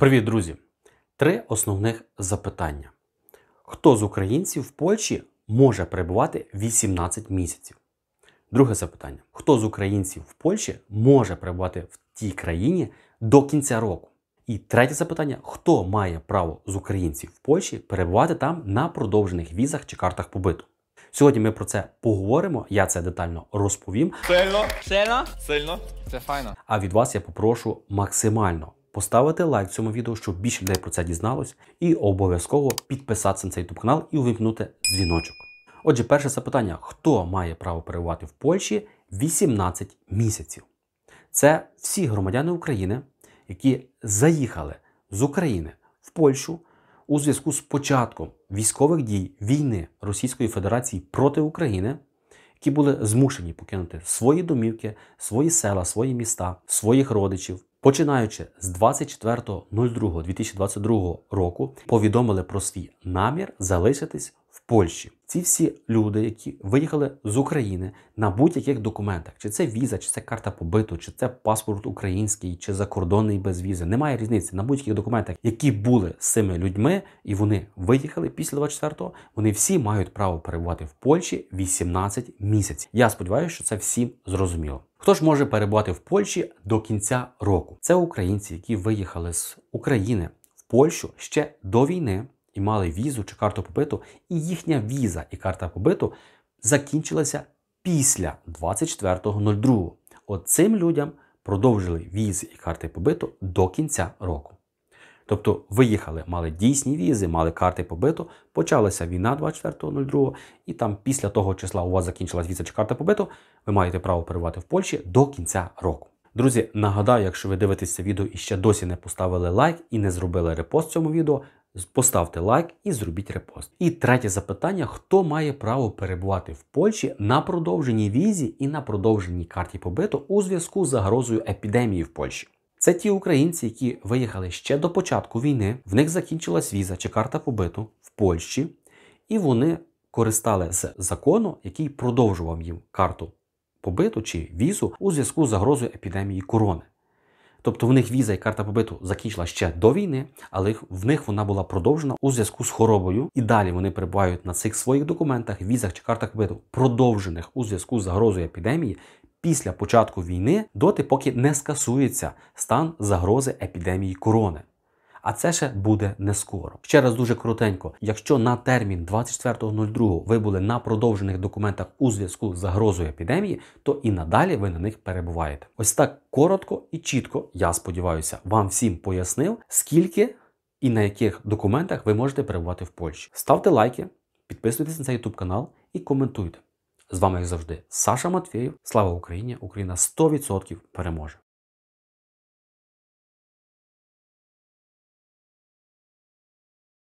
Привіт, друзі! Три основних запитання. Хто з українців в Польщі може перебувати 18 місяців? Друге запитання: хто з українців в Польщі може перебувати в тій країні до кінця року? І третє запитання: хто має право з українців в Польщі перебувати там на продовжених візах чи картах побиту? Сьогодні ми про це поговоримо, я це детально розповім. Сильно, сильно, сильно, це файно. А від вас я попрошу максимально поставити лайк цьому відео, щоб більше людей про це дізналось, і обов'язково підписатися на цей YouTube канал і увімкнути дзвіночок. Отже, перше запитання: хто має право перебувати в Польщі 18 місяців? Це всі громадяни України, які заїхали з України в Польщу у зв'язку з початком військових дій війни Російської Федерації проти України, які були змушені покинути свої домівки, свої села, свої міста, своїх родичів починаючи з 24.02.2022 року, повідомили про свій намір залишитись Польщі. Ці всі люди, які виїхали з України на будь-яких документах, чи це віза, чи це карта побиту, чи це паспорт український, чи закордонний без візи. Немає різниці на будь-яких документах, які були з цими людьми, і вони виїхали після 24-го, Вони всі мають право перебувати в Польщі 18 місяців. Я сподіваюся, що це всім зрозуміло. Хто ж може перебувати в Польщі до кінця року? Це українці, які виїхали з України в Польщу ще до війни і мали візу чи карту побиту, і їхня віза і карта побиту закінчилася після 24.02. От цим людям продовжили візи і карти побиту до кінця року. Тобто виїхали, мали дійсні візи, мали карти побиту, почалася війна 24.02, і там після того числа у вас закінчилась віза чи карта побиту, ви маєте право перебувати в Польщі до кінця року. Друзі, нагадаю, якщо ви дивитесь це відео і ще досі не поставили лайк і не зробили репост цьому відео, Поставте лайк і зробіть репост. І третє запитання: хто має право перебувати в Польщі на продовженій візі і на продовженій карті побиту у зв'язку з загрозою епідемії в Польщі? Це ті українці, які виїхали ще до початку війни, в них закінчилась віза чи карта побиту в Польщі, і вони користали з закону, який продовжував їм карту побиту чи візу у зв'язку з загрозою епідемії корони. Тобто в них віза і карта побиту закінчила ще до війни, але в них вона була продовжена у зв'язку з хворобою. І далі вони перебувають на цих своїх документах, візах чи картах побиту, продовжених у зв'язку з загрозою епідемії. Після початку війни доти, поки не скасується стан загрози епідемії корони а це ще буде не скоро. Ще раз дуже коротенько. Якщо на термін 24.02 ви були на продовжених документах у зв'язку з загрозою епідемії, то і надалі ви на них перебуваєте. Ось так коротко і чітко, я сподіваюся, вам всім пояснив, скільки і на яких документах ви можете перебувати в Польщі. Ставте лайки, підписуйтесь на цей YouTube канал і коментуйте. З вами як завжди, Саша Матвєєв. Слава Україні! Україна 100% переможе!